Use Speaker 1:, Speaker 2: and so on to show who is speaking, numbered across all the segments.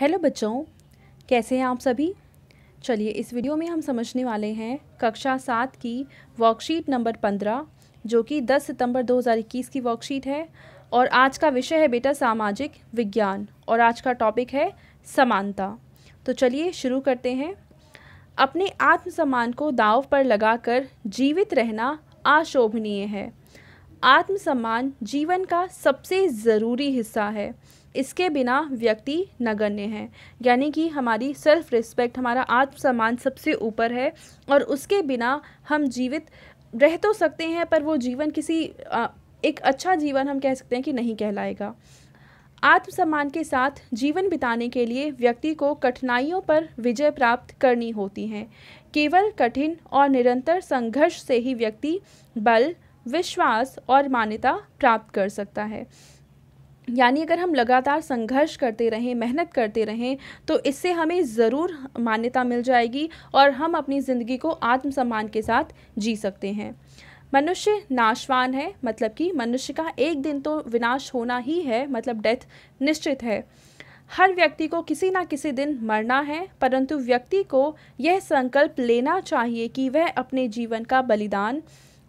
Speaker 1: hello बच्चों कैसे हैं आप सभी चलिए इस वीडियो में हम समझने वाले हैं कक्षा सात की वर्कशीट नंबर पंद्रह जो कि दस सितंबर दो हज़ार इक्कीस की वर्कशीट है और आज का विषय है बेटा सामाजिक विज्ञान और आज का टॉपिक है समानता तो चलिए शुरू करते हैं अपने आत्मसम्मान को दाव पर लगाकर जीवित रहना अशोभनीय है आत्मसम्मान जीवन का सबसे ज़रूरी हिस्सा है इसके बिना व्यक्ति नगण्य है यानी कि हमारी सेल्फ रिस्पेक्ट हमारा आत्मसम्मान सबसे ऊपर है और उसके बिना हम जीवित रह तो सकते हैं पर वो जीवन किसी एक अच्छा जीवन हम कह सकते हैं कि नहीं कहलाएगा आत्मसम्मान के साथ जीवन बिताने के लिए व्यक्ति को कठिनाइयों पर विजय प्राप्त करनी होती हैं केवल कठिन और निरंतर संघर्ष से ही व्यक्ति बल विश्वास और मान्यता प्राप्त कर सकता है यानी अगर हम लगातार संघर्ष करते रहें मेहनत करते रहें तो इससे हमें ज़रूर मान्यता मिल जाएगी और हम अपनी ज़िंदगी को आत्मसम्मान के साथ जी सकते हैं मनुष्य नाशवान है मतलब कि मनुष्य का एक दिन तो विनाश होना ही है मतलब डेथ निश्चित है हर व्यक्ति को किसी ना किसी दिन मरना है परंतु व्यक्ति को यह संकल्प लेना चाहिए कि वह अपने जीवन का बलिदान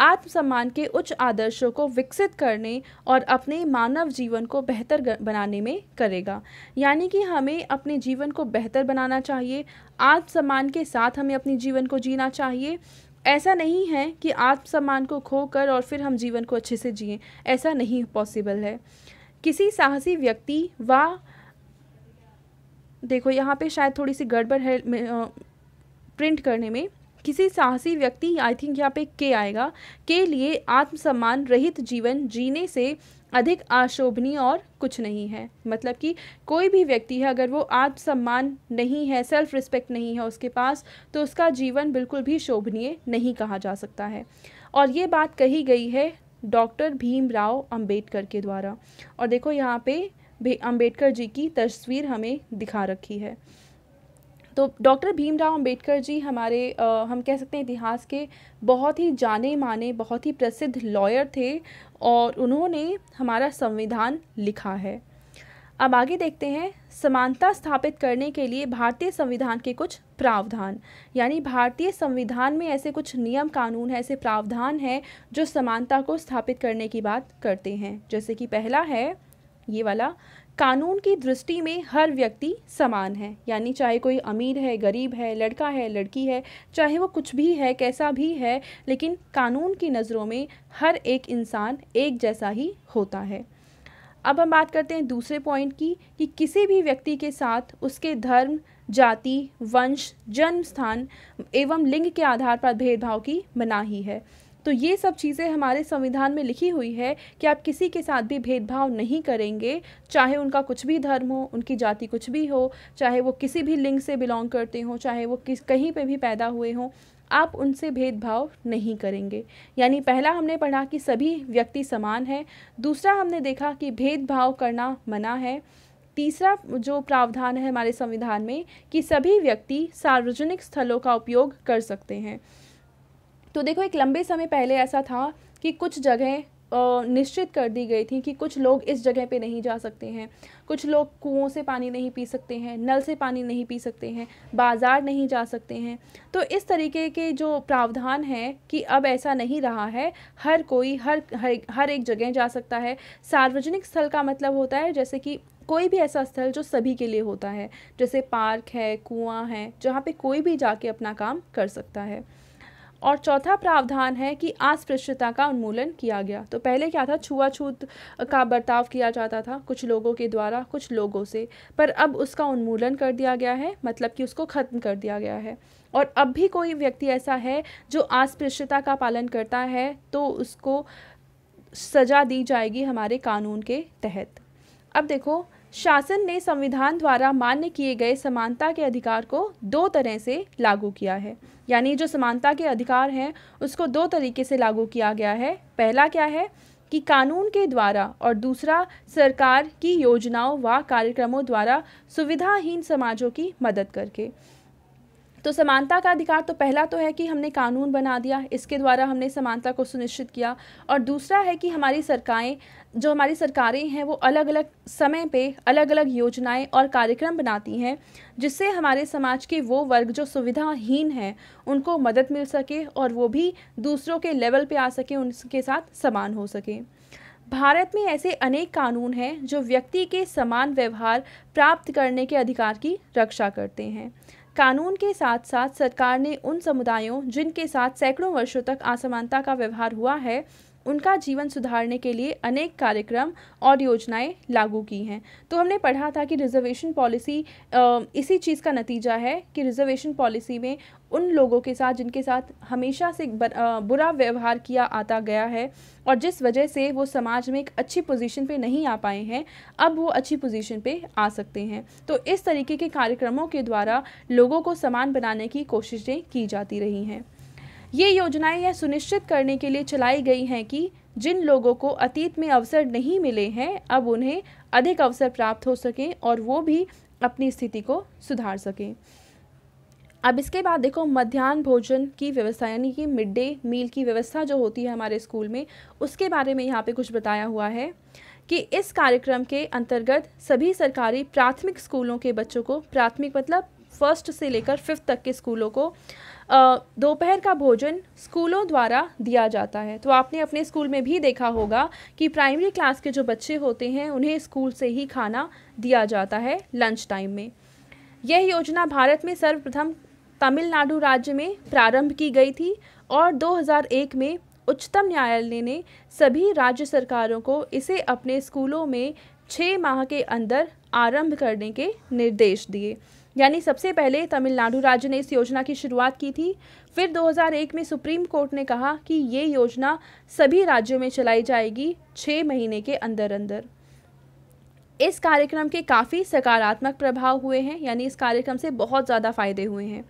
Speaker 1: आत्मसम्मान के उच्च आदर्शों को विकसित करने और अपने मानव जीवन को बेहतर बनाने में करेगा यानी कि हमें अपने जीवन को बेहतर बनाना चाहिए आत्मसम्मान के साथ हमें अपने जीवन को जीना चाहिए ऐसा नहीं है कि आत्मसम्मान को खोकर और फिर हम जीवन को अच्छे से जिए ऐसा नहीं पॉसिबल है किसी साहसी व्यक्ति व देखो यहाँ पे शायद थोड़ी सी गड़बड़ है प्रिंट करने में किसी साहसी व्यक्ति आई थिंक यहाँ पे के आएगा के लिए आत्मसम्मान रहित जीवन जीने से अधिक आशोभनीय और कुछ नहीं है मतलब कि कोई भी व्यक्ति है अगर वो आत्मसम्मान नहीं है सेल्फ रिस्पेक्ट नहीं है उसके पास तो उसका जीवन बिल्कुल भी शोभनीय नहीं कहा जा सकता है और ये बात कही गई है डॉक्टर भीमराव अंबेडकर के द्वारा और देखो यहाँ पे अंबेडकर जी की तस्वीर हमें दिखा रखी है तो डॉक्टर भीमराव अंबेडकर जी हमारे आ, हम कह सकते हैं इतिहास के बहुत ही जाने माने बहुत ही प्रसिद्ध लॉयर थे और उन्होंने हमारा संविधान लिखा है अब आगे देखते हैं समानता स्थापित करने के लिए भारतीय संविधान के कुछ प्रावधान यानी भारतीय संविधान में ऐसे कुछ नियम कानून है ऐसे प्रावधान हैं जो समानता को स्थापित करने की बात करते हैं जैसे कि पहला है ये वाला कानून की दृष्टि में हर व्यक्ति समान है यानी चाहे कोई अमीर है गरीब है लड़का है लड़की है चाहे वो कुछ भी है कैसा भी है लेकिन कानून की नज़रों में हर एक इंसान एक जैसा ही होता है अब हम बात करते हैं दूसरे पॉइंट की कि किसी भी व्यक्ति के साथ उसके धर्म जाति वंश जन्म स्थान एवं लिंग के आधार पर भेदभाव की मनाही है तो ये सब चीज़ें हमारे संविधान में लिखी हुई है कि आप किसी के साथ भी भेदभाव नहीं करेंगे चाहे उनका कुछ भी धर्म हो उनकी जाति कुछ भी हो चाहे वो किसी भी लिंग से बिलोंग करते हों चाहे वो किस कहीं पर भी पैदा हुए हों आप उनसे भेदभाव नहीं करेंगे यानी पहला हमने पढ़ा कि सभी व्यक्ति समान है दूसरा हमने देखा कि भेदभाव करना मना है तीसरा जो प्रावधान है हमारे संविधान में कि सभी व्यक्ति सार्वजनिक स्थलों का उपयोग कर सकते हैं तो देखो एक लंबे समय पहले ऐसा था कि कुछ जगह निश्चित कर दी गई थी कि कुछ लोग इस जगह पे नहीं जा सकते हैं कुछ लोग कुओं से पानी नहीं पी सकते हैं नल से पानी नहीं पी सकते हैं बाज़ार नहीं जा सकते हैं तो इस तरीके के जो प्रावधान हैं कि अब ऐसा नहीं रहा है हर कोई हर हर, हर एक जगह जा सकता है सार्वजनिक स्थल का मतलब होता है जैसे कि कोई भी ऐसा स्थल जो सभी के लिए होता है जैसे पार्क है कुआँ है जहाँ पर कोई भी जाके अपना काम कर सकता है और चौथा प्रावधान है कि अस्पृश्यता का उन्मूलन किया गया तो पहले क्या था छुआछूत का बर्ताव किया जाता था कुछ लोगों के द्वारा कुछ लोगों से पर अब उसका उन्मूलन कर दिया गया है मतलब कि उसको ख़त्म कर दिया गया है और अब भी कोई व्यक्ति ऐसा है जो अस्पृश्यता का पालन करता है तो उसको सज़ा दी जाएगी हमारे कानून के तहत अब देखो शासन ने संविधान द्वारा मान्य किए गए समानता के अधिकार को दो तरह से लागू किया है यानी जो समानता के अधिकार हैं उसको दो तरीके से लागू किया गया है पहला क्या है कि कानून के द्वारा और दूसरा सरकार की योजनाओं व कार्यक्रमों द्वारा सुविधाहीन समाजों की मदद करके तो समानता का अधिकार तो पहला तो है कि हमने कानून बना दिया इसके द्वारा हमने समानता को सुनिश्चित किया और दूसरा है कि हमारी सरकारें जो हमारी सरकारें हैं वो अलग अलग समय पे अलग अलग योजनाएं और कार्यक्रम बनाती हैं जिससे हमारे समाज के वो वर्ग जो सुविधाहीन हैं उनको मदद मिल सके और वो भी दूसरों के लेवल पे आ सके उनके साथ समान हो सके भारत में ऐसे अनेक कानून हैं जो व्यक्ति के समान व्यवहार प्राप्त करने के अधिकार की रक्षा करते हैं कानून के साथ साथ सरकार ने उन समुदायों जिनके साथ सैकड़ों वर्षों तक असमानता का व्यवहार हुआ है उनका जीवन सुधारने के लिए अनेक कार्यक्रम और योजनाएं लागू की हैं तो हमने पढ़ा था कि रिजर्वेशन पॉलिसी इसी चीज़ का नतीजा है कि रिजर्वेशन पॉलिसी में उन लोगों के साथ जिनके साथ हमेशा से बुरा व्यवहार किया आता गया है और जिस वजह से वो समाज में एक अच्छी पोजीशन पे नहीं आ पाए हैं अब वो अच्छी पोजीशन पे आ सकते हैं तो इस तरीके के कार्यक्रमों के द्वारा लोगों को समान बनाने की कोशिशें की जाती रही हैं ये योजनाएं यह सुनिश्चित करने के लिए चलाई गई हैं कि जिन लोगों को अतीत में अवसर नहीं मिले हैं अब उन्हें अधिक अवसर प्राप्त हो सकें और वो भी अपनी स्थिति को सुधार सकें अब इसके बाद देखो मध्यान्ह भोजन की व्यवस्था यानी कि मिड डे मील की व्यवस्था जो होती है हमारे स्कूल में उसके बारे में यहाँ पे कुछ बताया हुआ है कि इस कार्यक्रम के अंतर्गत सभी सरकारी प्राथमिक स्कूलों के बच्चों को प्राथमिक मतलब फर्स्ट से लेकर फिफ्थ तक के स्कूलों को दोपहर का भोजन स्कूलों द्वारा दिया जाता है तो आपने अपने स्कूल में भी देखा होगा कि प्राइमरी क्लास के जो बच्चे होते हैं उन्हें स्कूल से ही खाना दिया जाता है लंच टाइम में यह योजना भारत में सर्वप्रथम तमिलनाडु राज्य में प्रारंभ की गई थी और 2001 में उच्चतम न्यायालय ने सभी राज्य सरकारों को इसे अपने स्कूलों में छः माह के अंदर आरंभ करने के निर्देश दिए यानी सबसे पहले तमिलनाडु राज्य ने इस योजना की शुरुआत की थी फिर 2001 में सुप्रीम कोर्ट ने कहा कि ये योजना सभी राज्यों में चलाई जाएगी छः महीने के अंदर अंदर इस कार्यक्रम के काफ़ी सकारात्मक प्रभाव हुए हैं यानी इस कार्यक्रम से बहुत ज़्यादा फ़ायदे हुए हैं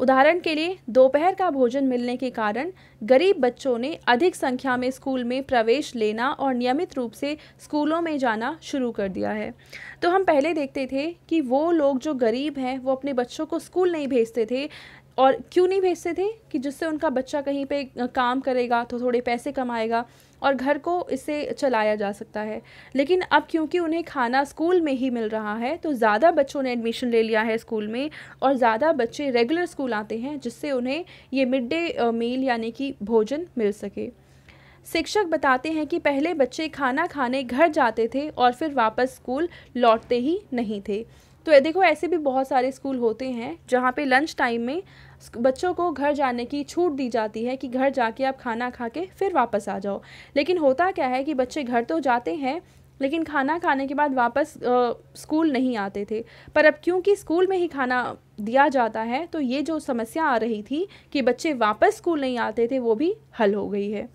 Speaker 1: उदाहरण के लिए दोपहर का भोजन मिलने के कारण गरीब बच्चों ने अधिक संख्या में स्कूल में प्रवेश लेना और नियमित रूप से स्कूलों में जाना शुरू कर दिया है तो हम पहले देखते थे कि वो लोग जो गरीब हैं वो अपने बच्चों को स्कूल नहीं भेजते थे और क्यों नहीं भेजते थे कि जिससे उनका बच्चा कहीं पे काम करेगा तो थोड़े पैसे कमाएगा और घर को इससे चलाया जा सकता है लेकिन अब क्योंकि उन्हें खाना स्कूल में ही मिल रहा है तो ज़्यादा बच्चों ने एडमिशन ले लिया है स्कूल में और ज़्यादा बच्चे रेगुलर स्कूल आते हैं जिससे उन्हें ये मिड डे मील यानी कि भोजन मिल सके शिक्षक बताते हैं कि पहले बच्चे खाना खाने घर जाते थे और फिर वापस स्कूल लौटते ही नहीं थे तो देखो ऐसे भी बहुत सारे स्कूल होते हैं जहाँ पे लंच टाइम में बच्चों को घर जाने की छूट दी जाती है कि घर जाके आप खाना खा के फिर वापस आ जाओ लेकिन होता क्या है कि बच्चे घर तो जाते हैं लेकिन खाना खाने के बाद वापस आ, स्कूल नहीं आते थे पर अब क्योंकि स्कूल में ही खाना दिया जाता है तो ये जो समस्या आ रही थी कि बच्चे वापस स्कूल नहीं आते थे वो भी हल हो गई है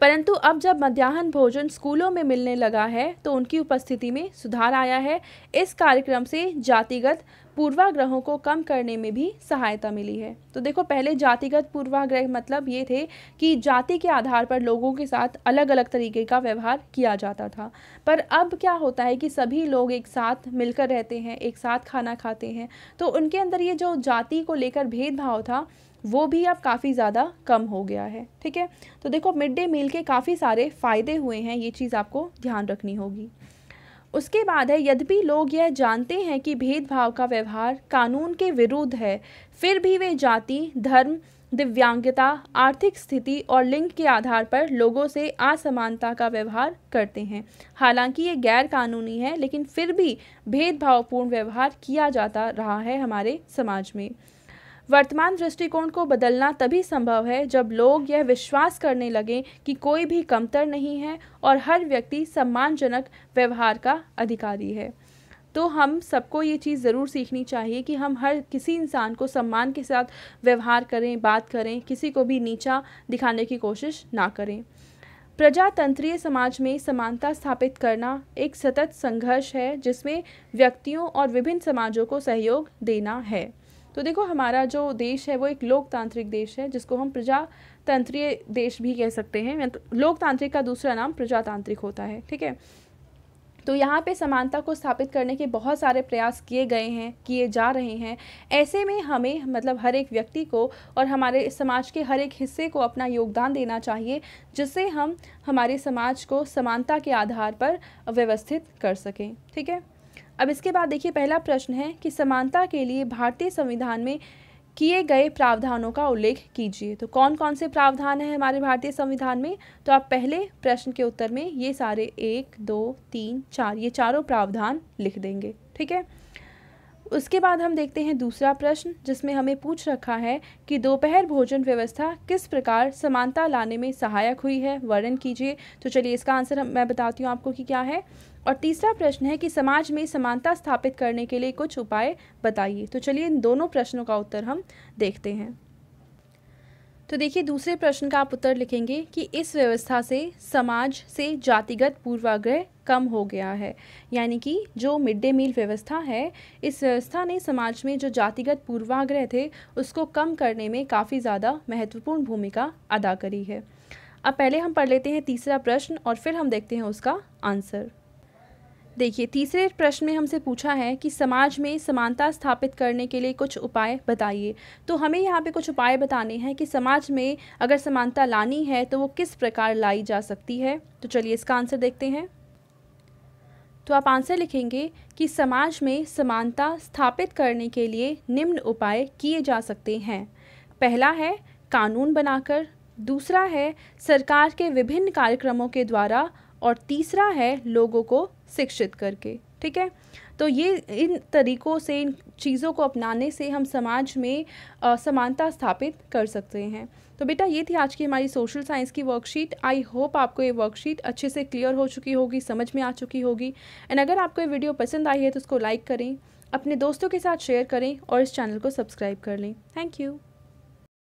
Speaker 1: परंतु अब जब मध्याह्न भोजन स्कूलों में मिलने लगा है तो उनकी उपस्थिति में सुधार आया है इस कार्यक्रम से जातिगत पूर्वाग्रहों को कम करने में भी सहायता मिली है तो देखो पहले जातिगत पूर्वाग्रह मतलब ये थे कि जाति के आधार पर लोगों के साथ अलग अलग तरीके का व्यवहार किया जाता था पर अब क्या होता है कि सभी लोग एक साथ मिलकर रहते हैं एक साथ खाना खाते हैं तो उनके अंदर ये जो जाति को लेकर भेदभाव था वो भी अब काफ़ी ज़्यादा कम हो गया है ठीक है तो देखो मिड डे मील के काफ़ी सारे फ़ायदे हुए हैं ये चीज़ आपको ध्यान रखनी होगी उसके बाद है यद्यपि लोग यह जानते हैं कि भेदभाव का व्यवहार कानून के विरुद्ध है फिर भी वे जाति धर्म दिव्यांगता आर्थिक स्थिति और लिंग के आधार पर लोगों से असमानता का व्यवहार करते हैं हालांकि ये गैर कानूनी है लेकिन फिर भी भेदभावपूर्ण व्यवहार किया जाता रहा है हमारे समाज में वर्तमान दृष्टिकोण को बदलना तभी संभव है जब लोग यह विश्वास करने लगें कि कोई भी कमतर नहीं है और हर व्यक्ति सम्मानजनक व्यवहार का अधिकारी है तो हम सबको ये चीज़ ज़रूर सीखनी चाहिए कि हम हर किसी इंसान को सम्मान के साथ व्यवहार करें बात करें किसी को भी नीचा दिखाने की कोशिश ना करें प्रजातंत्रीय समाज में समानता स्थापित करना एक सतत संघर्ष है जिसमें व्यक्तियों और विभिन्न समाजों को सहयोग देना है तो देखो हमारा जो देश है वो एक लोकतांत्रिक देश है जिसको हम प्रजातंत्रीय देश भी कह सकते हैं मतलब लोकतांत्रिक का दूसरा नाम प्रजातांत्रिक होता है ठीक है तो यहाँ पे समानता को स्थापित करने के बहुत सारे प्रयास किए गए हैं किए जा रहे हैं ऐसे में हमें मतलब हर एक व्यक्ति को और हमारे समाज के हर एक हिस्से को अपना योगदान देना चाहिए जिससे हम हमारे समाज को समानता के आधार पर व्यवस्थित कर सकें ठीक है अब इसके बाद देखिए पहला प्रश्न है कि समानता के लिए भारतीय संविधान में किए गए प्रावधानों का उल्लेख कीजिए तो कौन कौन से प्रावधान हैं हमारे भारतीय संविधान में तो आप पहले प्रश्न के उत्तर में ये सारे एक दो तीन चार ये चारों प्रावधान लिख देंगे ठीक है उसके बाद हम देखते हैं दूसरा प्रश्न जिसमें हमें पूछ रखा है कि दोपहर भोजन व्यवस्था किस प्रकार समानता लाने में सहायक हुई है वर्णन कीजिए तो चलिए इसका आंसर मैं बताती हूँ आपको कि क्या है और तीसरा प्रश्न है कि समाज में समानता स्थापित करने के लिए कुछ उपाय बताइए तो चलिए इन दोनों प्रश्नों का उत्तर हम देखते हैं तो देखिए दूसरे प्रश्न का आप उत्तर लिखेंगे कि इस व्यवस्था से समाज से जातिगत पूर्वाग्रह कम हो गया है यानी कि जो मिड डे मील व्यवस्था है इस व्यवस्था ने समाज में जो जातिगत पूर्वाग्रह थे उसको कम करने में काफ़ी ज़्यादा महत्वपूर्ण भूमिका अदा करी है अब पहले हम पढ़ लेते हैं तीसरा प्रश्न और फिर हम देखते हैं उसका आंसर देखिए तीसरे प्रश्न में हमसे पूछा है कि समाज में समानता स्थापित करने के लिए कुछ उपाय बताइए तो हमें यहाँ पे कुछ उपाय बताने हैं कि समाज में अगर समानता लानी है तो वो किस प्रकार लाई जा सकती है तो चलिए इसका आंसर देखते हैं तो आप आंसर लिखेंगे कि समाज में समानता स्थापित करने के लिए निम्न उपाय किए जा सकते हैं पहला है कानून बनाकर दूसरा है सरकार के विभिन्न कार्यक्रमों के द्वारा और तीसरा है लोगों को शिक्षित करके ठीक है तो ये इन तरीकों से इन चीज़ों को अपनाने से हम समाज में समानता स्थापित कर सकते हैं तो बेटा ये थी आज की हमारी सोशल साइंस की वर्कशीट आई होप आपको ये वर्कशीट अच्छे से क्लियर हो चुकी होगी समझ में आ चुकी होगी एंड अगर आपको ये वीडियो पसंद आई है तो उसको लाइक करें अपने दोस्तों के साथ शेयर करें और इस चैनल को सब्सक्राइब कर लें थैंक यू